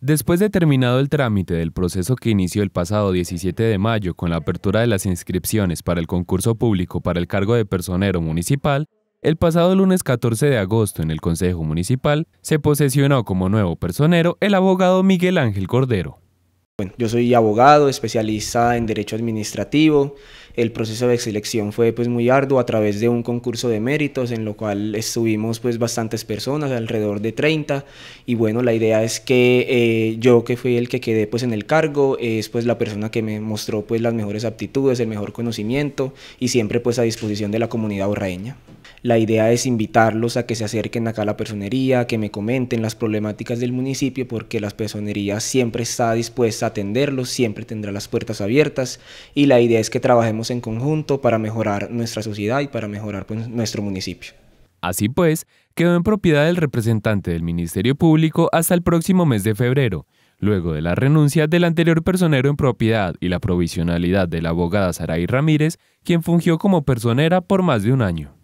Después de terminado el trámite del proceso que inició el pasado 17 de mayo con la apertura de las inscripciones para el concurso público para el cargo de personero municipal, el pasado lunes 14 de agosto en el Consejo Municipal se posesionó como nuevo personero el abogado Miguel Ángel Cordero. Bueno, yo soy abogado, especialista en derecho administrativo. El proceso de selección fue pues muy arduo a través de un concurso de méritos en lo cual estuvimos pues bastantes personas, alrededor de 30. Y bueno, la idea es que eh, yo que fui el que quedé pues en el cargo, es pues la persona que me mostró pues las mejores aptitudes, el mejor conocimiento y siempre pues a disposición de la comunidad borraeña. La idea es invitarlos a que se acerquen acá a la personería, que me comenten las problemáticas del municipio, porque la personería siempre está dispuesta a atenderlos, siempre tendrá las puertas abiertas y la idea es que trabajemos en conjunto para mejorar nuestra sociedad y para mejorar pues, nuestro municipio. Así pues, quedó en propiedad del representante del Ministerio Público hasta el próximo mes de febrero, luego de la renuncia del anterior personero en propiedad y la provisionalidad de la abogada Saraí Ramírez, quien fungió como personera por más de un año.